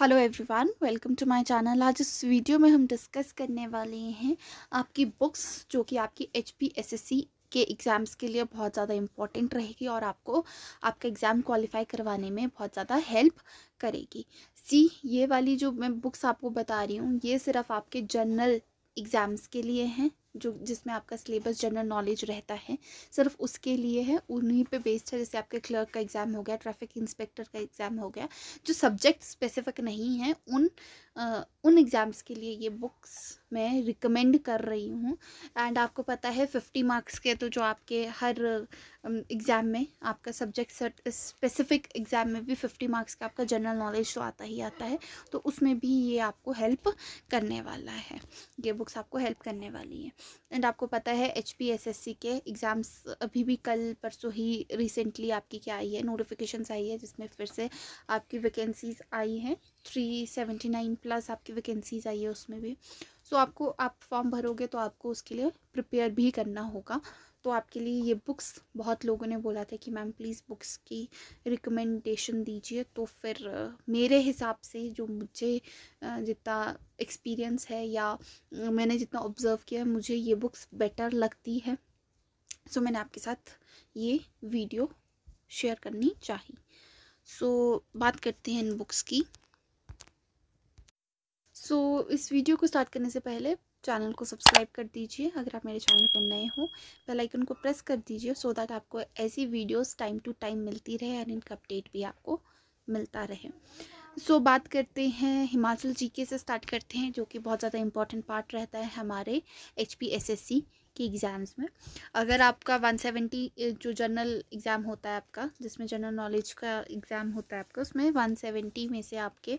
Hello everyone welcome to my channel आज इस video में हम डिस्कस करने वाले हैं आपकी बुक्स जो कि आपकी H P S S C के एग्ज़ाम्स के लिए बहुत ज़्यादा इम्पॉर्टेंट रहेगी और आपको आपका एग्ज़ाम क्वालिफाई करवाने में बहुत ज़्यादा हेल्प करेगी सी ये वाली जो मैं बुक्स आपको बता रही हूँ ये सिर्फ आपके जनरल एग्ज़ाम्स के लिए हैं जो जिसमें आपका सिलेबस जनरल नॉलेज रहता है सिर्फ उसके लिए है उन्हीं पे बेस्ड है जैसे आपके क्लर्क का एग्ज़ाम हो गया ट्रैफिक इंस्पेक्टर का एग्ज़ाम हो गया जो सब्जेक्ट स्पेसिफिक नहीं है उन उन एग्ज़ाम्स के लिए ये बुक्स मैं रिकमेंड कर रही हूँ एंड आपको पता है फिफ्टी मार्क्स के तो जो आपके हर एग्ज़ाम में आपका सब्जेक्ट स्पेसिफिक एग्ज़ाम में भी फिफ्टी मार्क्स का आपका जनरल नॉलेज तो आता ही आता है तो उसमें भी ये आपको हेल्प करने वाला है ये बुक्स आपको हेल्प करने वाली है एंड आपको पता है H P S S C के एग्ज़ाम्स अभी भी कल परसों ही रिसेंटली आपकी क्या आई है नोटिफिकेशन आई है जिसमें फिर से आपकी वैकेंसीज़ आई हैं थ्री सेवेंटी नाइन प्लस आपकी वैकेंसीज आई है उसमें भी सो so, आपको आप फॉर्म भरोगे तो आपको उसके लिए प्रिपेयर भी करना होगा तो आपके लिए ये बुक्स बहुत लोगों ने बोला था कि मैम प्लीज़ बुक्स की रिकमेंडेशन दीजिए तो फिर मेरे हिसाब से जो मुझे जितना एक्सपीरियंस है या मैंने जितना ऑब्ज़र्व किया है मुझे ये बुक्स बेटर लगती है सो so, मैंने आपके साथ ये वीडियो शेयर करनी चाहिए सो so, बात करते हैं इन बुक्स की सो so, इस वीडियो को स्टार्ट करने से पहले चैनल को सब्सक्राइब कर दीजिए अगर आप मेरे चैनल पर नए हो बेल आइकन को प्रेस कर दीजिए सो दैट आपको ऐसी वीडियोस टाइम टू टाइम मिलती रहे एंड इनका अपडेट भी आपको मिलता रहे सो so, बात करते हैं हिमाचल जीके से स्टार्ट करते हैं जो कि बहुत ज़्यादा इंपॉर्टेंट पार्ट रहता है हमारे H P S S C कि एग्ज़ाम्स में अगर आपका वन सेवेंटी जो जनरल एग्ज़ाम होता है आपका जिसमें जनरल नॉलेज का एग्ज़ाम होता है आपका उसमें वन सेवेंटी में से आपके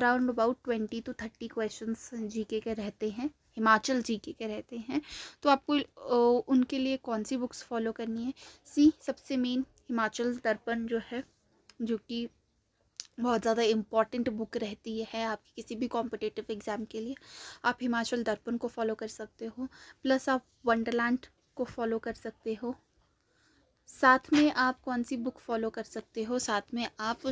around about twenty two thirty question G K रहते हैं हिमाचल जी के रहते हैं तो आपको उनके लिए कौन सी बुक्स फॉलो करनी है सी सबसे मेन हिमाचल दर्पण जो है जो कि बहुत ज़्यादा इम्पॉर्टेंट बुक रहती है आपकी किसी भी कॉम्पिटिटिव एग्ज़ाम के लिए आप हिमाचल दर्पण को फॉलो कर सकते हो प्लस आप वंडरलैंड को फॉलो कर सकते हो साथ में आप कौन सी बुक फॉलो कर सकते हो साथ में आप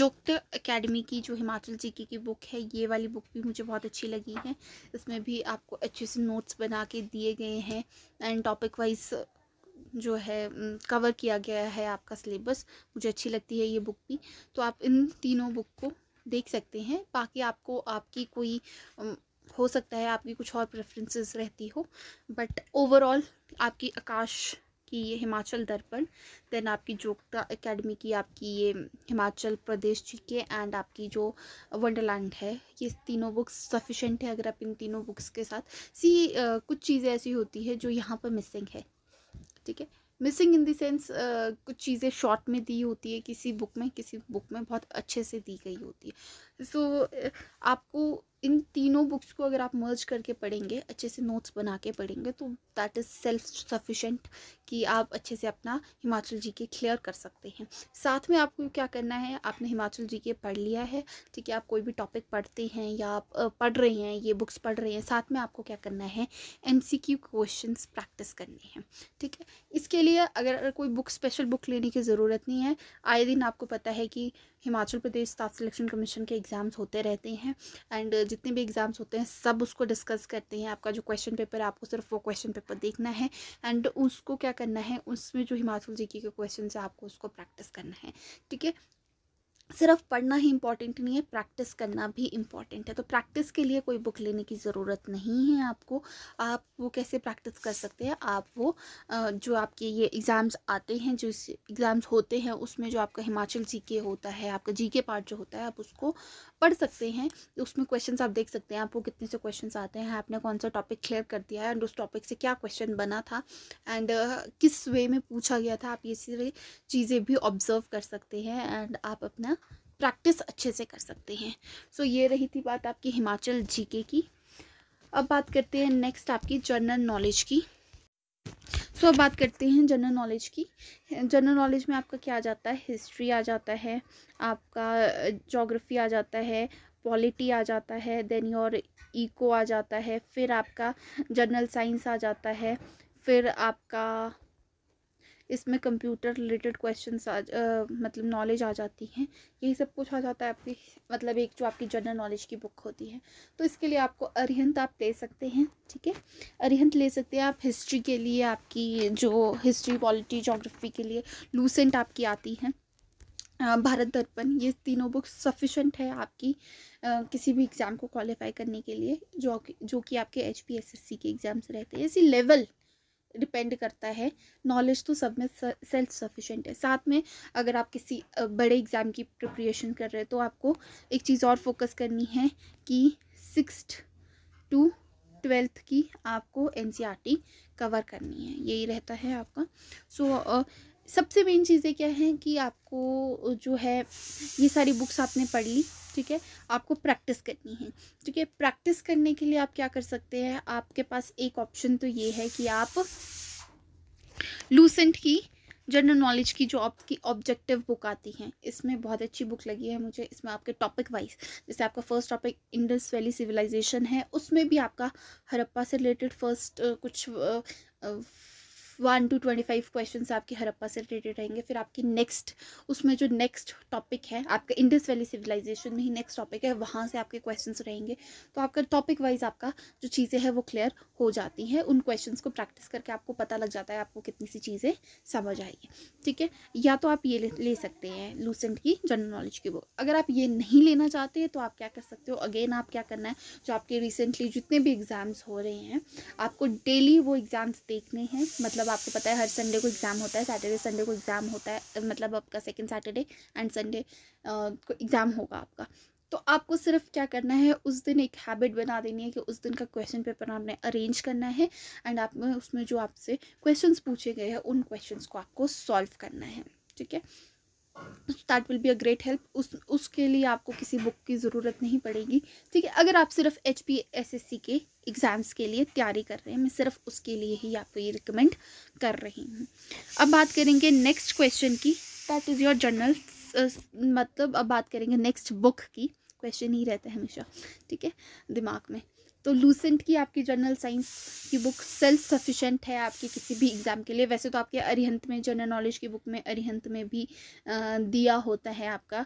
जोक्त एकेडमी की जो हिमाचल जी की बुक है ये वाली बुक भी मुझे बहुत अच्छी लगी है इसमें भी आपको अच्छे से नोट्स बना के दिए गए हैं एंड टॉपिक वाइज जो है कवर किया गया है आपका सिलेबस मुझे अच्छी लगती है ये बुक भी तो आप इन तीनों बुक को देख सकते हैं बाकी आपको आपकी कोई हो सकता है आपकी कुछ और प्रेफरेंसेस रहती हो बट ओवरऑल आपकी आकाश की ये हिमाचल दर्पण देन आपकी जोगता एकेडमी की आपकी ये हिमाचल प्रदेश जी के एंड आपकी जो वंडरलैंड है ये तीनों बुक्स सफिशेंट है अगर आप इन तीनों बुक्स के साथ सी कुछ चीज़ें ऐसी होती है जो यहाँ पर मिसिंग है ठीक है मिसिंग इन देंस कुछ चीज़ें शॉर्ट में दी होती है किसी बुक में किसी बुक में बहुत अच्छे से दी गई होती है सो so, आपको इन तीनों बुक्स को अगर आप मर्ज करके पढ़ेंगे अच्छे से नोट्स बना के पढ़ेंगे तो दैट इज़ सेल्फ सफिशेंट कि आप अच्छे से अपना हिमाचल जी के क्लियर कर सकते हैं साथ में आपको क्या करना है आपने हिमाचल जी के पढ़ लिया है ठीक है आप कोई भी टॉपिक पढ़ते हैं या आप पढ़ रहे हैं ये बुक्स पढ़ रहे हैं साथ में आपको क्या करना है M C Q question practice करने हैं ठीक है इसके लिए अगर कोई बुक स्पेशल बुक लेने की ज़रूरत नहीं है आए दिन आपको पता है कि Himachal Pradesh staff selection commission के एग्ज़ाम्स होते रहते हैं एंड जितने भी एग्ज़ाम्स होते हैं सब उसको डिस्कस करते हैं आपका जो क्वेश्चन पेपर है आपको सिर्फ वो क्वेश्चन पेपर देखना है एंड उसको क्या करना है उसमें जो हिमाचल जी के क्वेश्चन है आपको उसको प्रैक्टिस करना है ठीक है सिर्फ पढ़ना ही इम्पॉर्टेंट नहीं है प्रैक्टिस करना भी इम्पॉर्टेंट है तो प्रैक्टिस के लिए कोई बुक लेने की ज़रूरत नहीं है आपको आप वो कैसे प्रैक्टिस कर सकते हैं आप वो जो आपके ये एग्ज़ाम्स आते हैं जो एग्ज़ाम्स होते हैं उसमें जो आपका हिमाचल जी होता है आपका जी पार्ट जो होता है आप उसको पढ़ सकते हैं उसमें क्वेश्चन आप देख सकते हैं आपको कितने से क्वेश्चन आते हैं आपने कौन सा टॉपिक क्लियर कर दिया है एंड उस टॉपिक से क्या क्वेश्चन बना था एंड किस वे में पूछा गया था आप ये सारी चीज़ें भी ऑब्जर्व कर सकते हैं एंड आप अपना प्रैक्टिस अच्छे से कर सकते हैं सो so, ये रही थी बात आपकी हिमाचल जीके की अब बात करते हैं नेक्स्ट आपकी जनरल नॉलेज की सो so, अब बात करते हैं जनरल नॉलेज की जनरल नॉलेज में आपका क्या आ जाता है हिस्ट्री आ जाता है आपका जोग्राफी आ जाता है पॉलिटी आ जाता है देन योर इको आ जाता है फिर आपका जनरल साइंस आ जाता है फिर आपका इसमें कंप्यूटर रिलेटेड क्वेश्चन आ मतलब नॉलेज आ जाती हैं यही सब कुछ आ जाता है आपकी मतलब एक जो आपकी जनरल नॉलेज की बुक होती है तो इसके लिए आपको अरिहंत आप ले सकते हैं ठीक है अरिहंत ले सकते हैं आप हिस्ट्री के लिए आपकी जो हिस्ट्री पॉलिटी जोग्राफी के लिए लूसेंट आपकी आती हैं भारत दर्पण ये तीनों बुक सफिशेंट है आपकी आ, किसी भी एग्ज़ाम को क्वालिफाई करने के लिए जो जो कि आपके H P S S C के एग्ज़ाम्स रहते हैं इसी लेवल डिपेंड करता है नॉलेज तो सब में सेल्फ सफिशेंट है साथ में अगर आप किसी बड़े एग्ज़ाम की प्रिपरेशन कर रहे हैं तो आपको एक चीज़ और फोकस करनी है कि सिक्स टू ट्वेल्थ की आपको एन कवर e करनी है यही रहता है आपका सो so, सबसे मेन चीज़ें क्या हैं कि आपको जो है ये सारी बुक्स आपने पढ़ ली ठीक है आपको प्रैक्टिस करनी है ठीक है प्रैक्टिस करने के लिए आप क्या कर सकते हैं आपके पास एक ऑप्शन तो ये है कि आप लूसेंट की जनरल नॉलेज की जो आपकी ऑब्जेक्टिव बुक आती है इसमें बहुत अच्छी बुक लगी है मुझे इसमें आपके टॉपिक वाइज जैसे आपका first topic Indus valley civilisation है उसमें भी आपका हरप्पा से रिलेटेड फर्स्ट कुछ one two twenty five question आपके हरप्पा से रिलेटेड रहेंगे फिर आपकी नेक्स्ट उसमें जो नेक्स्ट टॉपिक है आपका इंडस वैली सिविलाइजेशन में ही नेक्स्ट टॉपिक है वहाँ से आपके क्वेश्चन रहेंगे तो आपका टॉपिक वाइज आपका जो चीज़ें हैं वो क्लियर हो जाती हैं उन क्वेश्चन को प्रैक्टिस करके आपको पता लग जाता है आपको कितनी सी चीज़ें समझ आएगी ठीक है या तो आप ये ले, ले सकते हैं लूसेंट की जनरल नॉलेज की बुक अगर आप ये नहीं लेना चाहते हैं तो आप क्या कर सकते हो अगेन आप क्या करना है जो आपके रिसेंटली जितने भी एग्ज़ाम्स हो रहे हैं आपको डेली वो एग्ज़ाम्स देखने हैं मतलब मतलब आपको पता है हर संडे को एग्ज़ाम होता है सैटरडे संडे को एग्ज़ाम होता है मतलब आपका सेकेंड सैटरडे एंड संडे को एग्ज़ाम होगा आपका तो आपको सिर्फ क्या करना है उस दिन एक हैबिट बना देनी है कि उस दिन का क्वेश्चन पेपर आपने अरेंज करना है एंड आप उसमें जो आपसे क्वेश्चंस पूछे गए हैं उन क्वेश्चंस को आपको सॉल्व करना है ठीक है that will be a great help उस उसके लिए आपको किसी बुक की ज़रूरत नहीं पड़ेगी ठीक है अगर आप सिर्फ H P S S C के एग्ज़ाम्स के लिए तैयारी कर रहे हैं मैं सिर्फ उसके लिए ही आपको ये रिकमेंड कर रही हूँ अब बात करेंगे नेक्स्ट क्वेश्चन की दैट इज़ योर जर्नल मतलब अब बात करेंगे नेक्स्ट बुक की क्वेश्चन ही रहता है हमेशा ठीक है दिमाग में तो लूसेंट की आपकी जनरल साइंस की बुक सेल्फ सफिशेंट है आपके किसी भी एग्ज़ाम के लिए वैसे तो आपके अरिहंत में जनरल नॉलेज की बुक में अरिहंत में भी दिया होता है आपका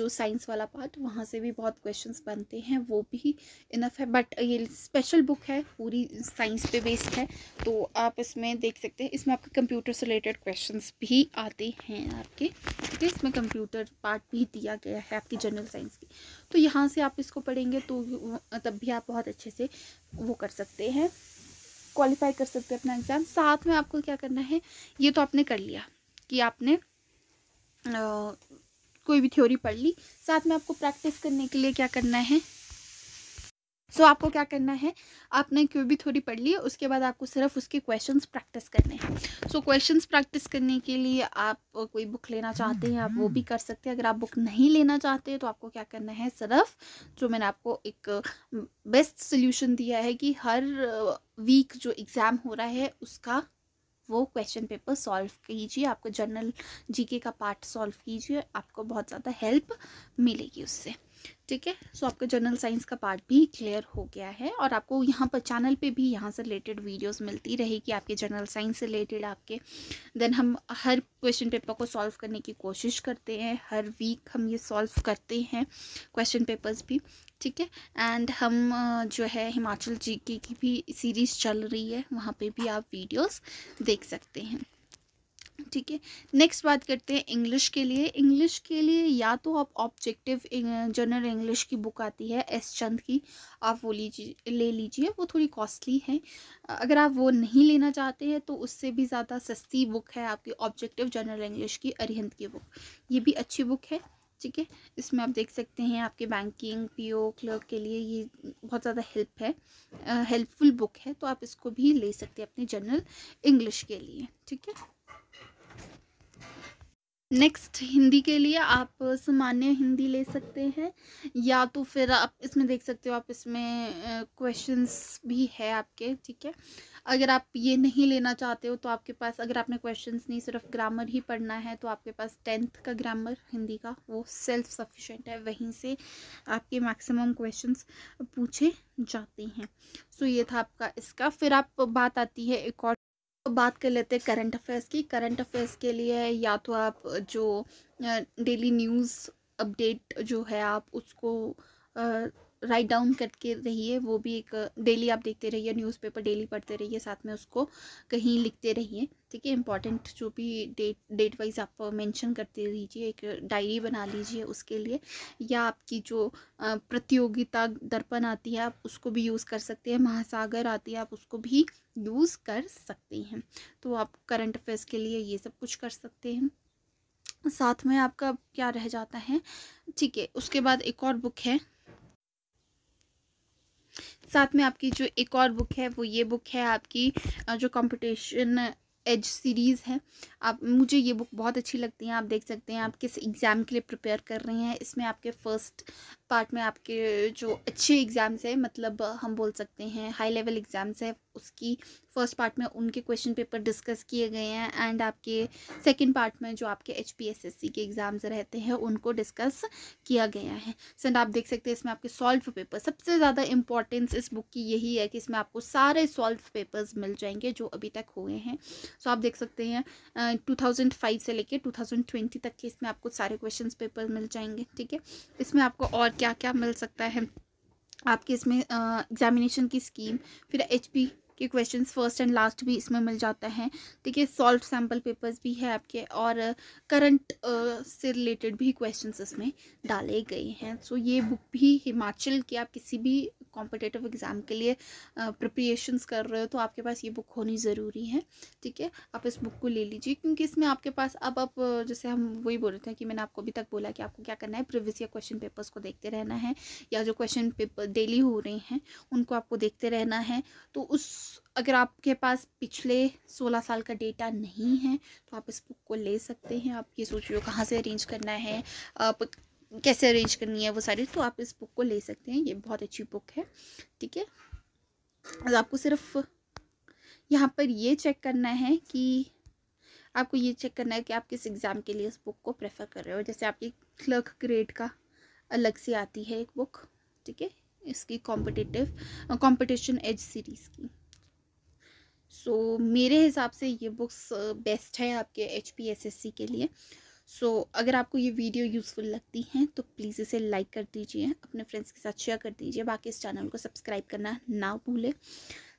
जो साइंस वाला पार्ट वहाँ से भी बहुत क्वेश्चन बनते हैं वो भी इनफ है बट ये स्पेशल बुक है पूरी साइंस पे बेस्ड है तो आप इसमें देख सकते हैं इसमें आपके कंप्यूटर से रिलेटेड क्वेश्चन भी आते हैं आपके ठीक है इसमें कंप्यूटर पार्ट भी दिया गया है आपकी जनरल साइंस की तो यहाँ से आप इसको पढ़ेंगे तो तब भी आप बहुत अच्छे से वो कर सकते हैं क्वालिफाई कर सकते हैं अपना एग्ज़ाम साथ में आपको क्या करना है ये तो आपने कर लिया कि आपने आ, कोई भी थ्योरी पढ़ ली साथ में आपको प्रैक्टिस करने के लिए क्या करना है सो so, आपको क्या करना है आपने क्यों भी थोड़ी पढ़ ली है उसके बाद आपको सिर्फ उसके क्वेश्चंस प्रैक्टिस करने हैं सो क्वेश्चंस प्रैक्टिस करने के लिए आप कोई बुक लेना चाहते हैं आप वो भी हम्म। कर सकते हैं अगर आप बुक नहीं लेना चाहते हैं तो आपको क्या करना है सिर्फ जो मैंने आपको एक बेस्ट सोल्यूशन दिया है कि हर वीक जो एग्ज़ाम हो रहा है उसका वो क्वेश्चन पेपर सॉल्व कीजिए आपको जनरल जीके का पार्ट सॉल्व कीजिए आपको बहुत ज़्यादा हेल्प मिलेगी उससे ठीक है सो आपका जनरल साइंस का पार्ट भी क्लियर हो गया है और आपको यहाँ पर चैनल पे भी यहाँ से रिलेटेड वीडियोस मिलती रहेगी आपके जनरल साइंस से रिलेटेड आपके देन हम हर क्वेश्चन पेपर को सॉल्व करने की कोशिश करते हैं हर वीक हम ये सॉल्व करते हैं क्वेश्चन पेपर्स भी ठीक है एंड हम जो है हिमाचल जी की भी सीरीज़ चल रही है वहाँ पर भी आप वीडियोज़ देख सकते हैं ठीक है नेक्स्ट बात करते हैं इंग्लिश के लिए इंग्लिश के लिए या तो आप ऑब्जेक्टिव जनरल इंग्लिश की बुक आती है एस चंद की आप वो लीजिए ले लीजिए वो थोड़ी कॉस्टली है अगर आप वो नहीं लेना चाहते हैं तो उससे भी ज़्यादा सस्ती बुक है आपकी ऑब्जेक्टिव जनरल इंग्लिश की अरिहंत की बुक ये भी अच्छी बुक है ठीक है इसमें आप देख सकते हैं आपके बैंकिंग पीओ क्लर्क के लिए ये बहुत ज़्यादा हेल्प है हेल्पफुल बुक है तो आप इसको भी ले सकते हैं अपने जनरल इंग्लिश के लिए ठीक है नेक्स्ट हिंदी के लिए आप सामान्य हिंदी ले सकते हैं या तो फिर आप इसमें देख सकते हो आप इसमें क्वेश्चंस भी है आपके ठीक है अगर आप ये नहीं लेना चाहते हो तो आपके पास अगर आपने क्वेश्चंस नहीं सिर्फ ग्रामर ही पढ़ना है तो आपके पास टेंथ का ग्रामर हिंदी का वो सेल्फ सफिशेंट है वहीं से आपके मैक्सिमम क्वेश्चन पूछे जाते हैं सो so ये था आपका इसका फिर आप बात आती है एक और तो बात कर लेते हैं करंट अफेयर्स की करंट अफेयर्स के लिए या तो आप जो डेली न्यूज़ अपडेट जो है आप उसको राइट डाउन करके रहिए वो भी एक डेली आप देखते रहिए न्यूज़पेपर डेली पढ़ते रहिए साथ में उसको कहीं लिखते रहिए ठीक है इंपॉर्टेंट जो भी डेट डेट वाइज आप मेंशन करते रहिए एक डायरी बना लीजिए उसके लिए या आपकी जो प्रतियोगिता दर्पण आती है आप उसको भी यूज़ कर सकते हैं महासागर आती है आप उसको भी यूज़ कर सकते हैं तो आप करंट अफेयर्स के लिए ये सब कुछ कर सकते हैं साथ में आपका क्या रह जाता है ठीक है उसके बाद एक और बुक है साथ में आपकी जो एक और बुक है वो ये बुक है आपकी जो कंपटीशन एज सीरीज़ है आप मुझे ये बुक बहुत अच्छी लगती है आप देख सकते हैं आप किस एग्ज़ाम के लिए प्रिपेयर कर रहे हैं इसमें आपके फर्स्ट पार्ट में आपके जो अच्छे एग्ज़ाम्स है मतलब हम बोल सकते हैं हाई लेवल एग्ज़ाम्स है उसकी फ़र्स्ट पार्ट में उनके क्वेश्चन पेपर डिस्कस किए गए हैं एंड आपके सेकंड पार्ट में जो आपके H P S S C के एग्ज़ाम्स रहते हैं उनको डिस्कस किया गया है सेंड आप देख सकते हैं इसमें आपके सॉल्व पेपर सबसे ज़्यादा इंपॉर्टेंस इस बुक की यही है कि इसमें आपको सारे सॉल्व पेपर्स मिल जाएंगे जो अभी तक हुए हैं सो so आप देख सकते हैं टू थाउजेंड फाइव से लेकर टू थाउजेंड ट्वेंटी तक के इसमें आपको सारे क्वेश्चन पेपर मिल जाएंगे ठीक है इसमें आपको और क्या क्या मिल सकता है आपके इसमें एग्ज़ामिनेशन की स्कीम फिर एच कि क्वेश्चंस फर्स्ट एंड लास्ट भी इसमें मिल जाता है देखिए सॉल्व सैम्पल पेपर्स भी है आपके और करंट से रिलेटेड भी क्वेश्चंस इसमें डाले गए हैं सो ये बुक भी हिमाचल की आप किसी भी कॉम्पिटेटिव एग्ज़ाम के लिए प्रिपरेशंस कर रहे हो तो आपके पास ये बुक होनी ज़रूरी है ठीक है आप इस बुक को ले लीजिए क्योंकि इसमें आपके पास अब आप जैसे हम वही बोल रहे थे कि मैंने आपको अभी तक बोला कि आपको क्या करना है प्रीवियस या क्वेश्चन पेपर्स को देखते रहना है या जो क्वेश्चन पेपर डेली हो रहे हैं उनको आपको देखते रहना है तो उस अगर आपके पास पिछले 16 साल का डेटा नहीं है तो आप इस बुक को ले सकते हैं आप ये सोच रहे हो कहाँ से अरेंज करना है आप कैसे अरेंज करनी है वो सारी तो आप इस बुक को ले सकते हैं ये बहुत अच्छी बुक है ठीक है और आपको सिर्फ यहाँ पर ये चेक करना है कि आपको ये चेक करना है कि आप किस एग्ज़ाम के लिए इस बुक को प्रेफर कर रहे हो जैसे आपकी क्लर्क ग्रेड का अलग से आती है एक बुक ठीक है इसकी कॉम्पिटिटिव कॉम्पिटिशन एज सीरीज़ की सो so, मेरे हिसाब से ये बुक्स बेस्ट है आपके H P S S C के लिए सो so, अगर आपको ये वीडियो यूज़फुल लगती हैं तो प्लीज़ इसे लाइक कर दीजिए अपने फ्रेंड्स के साथ शेयर कर दीजिए बाकी इस चैनल को सब्सक्राइब करना ना भूलें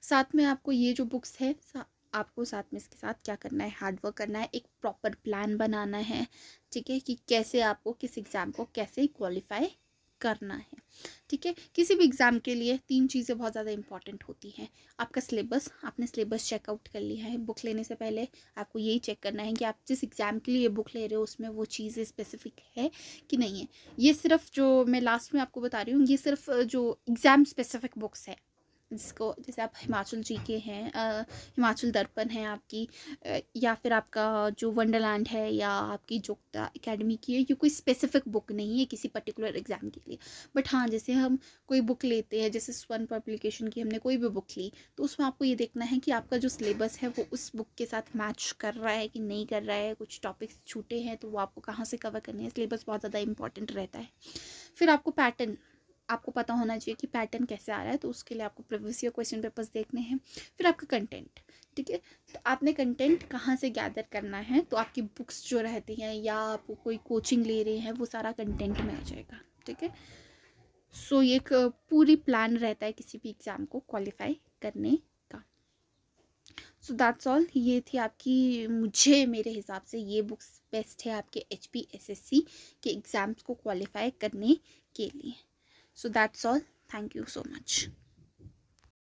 साथ में आपको ये जो बुक्स है सा, आपको साथ में इसके साथ क्या करना है हार्डवर्क करना है एक प्रॉपर प्लान बनाना है ठीक है कि कैसे आपको किस एग्ज़ाम को कैसे क्वालिफाई करना है ठीक है किसी भी एग्ज़ाम के लिए तीन चीज़ें बहुत ज़्यादा इंपॉर्टेंट होती हैं आपका सिलेबस आपने सिलेबस चेकआउट कर लिया है बुक लेने से पहले आपको यही चेक करना है कि आप जिस एग्ज़ाम के लिए ये बुक ले रहे हो उसमें वो चीज़ें स्पेसिफिक है कि नहीं है ये सिर्फ जो मैं लास्ट में आपको बता रही हूँ ये सिर्फ जो एग्ज़ाम स्पेसिफिक बुक्स है जिसको जैसे आप हिमाचल जी के हैं आ, हिमाचल दर्पण है आपकी आ, या फिर आपका जो वंडरलैंड है या आपकी जोगता एकेडमी की है ये कोई स्पेसिफिक बुक नहीं है किसी पर्टिकुलर एग्ज़ाम के लिए बट हाँ जैसे हम कोई बुक लेते हैं जैसे स्वन पब्लिकेशन की हमने कोई भी बुक ली तो उसमें आपको ये देखना है कि आपका जो सिलेबस है वो उस बुक के साथ मैच कर रहा है कि नहीं कर रहा है कुछ टॉपिक्स छूटे हैं तो वो आपको कहाँ से कवर करने हैं सिलेबस बहुत ज़्यादा इंपॉर्टेंट रहता है फिर आपको पैटर्न आपको पता होना चाहिए कि पैटर्न कैसे आ रहा है तो उसके लिए आपको प्रीवियस ईयर क्वेश्चन पेपर्स देखने हैं फिर आपका कंटेंट ठीक है तो आपने कंटेंट कहाँ से गैदर करना है तो आपकी बुक्स जो रहती हैं या आप कोई कोचिंग ले रहे हैं वो सारा कंटेंट में आ जाएगा ठीक है सो ये एक पूरी प्लान रहता है किसी भी एग्ज़ाम को क्वालिफाई करने का सो दैट्स ऑल ये थी आपकी मुझे मेरे हिसाब से ये बुक्स बेस्ट है आपके H P S S C के एग्ज़ाम्स को क्वालिफाई करने के लिए so that's all thank you so much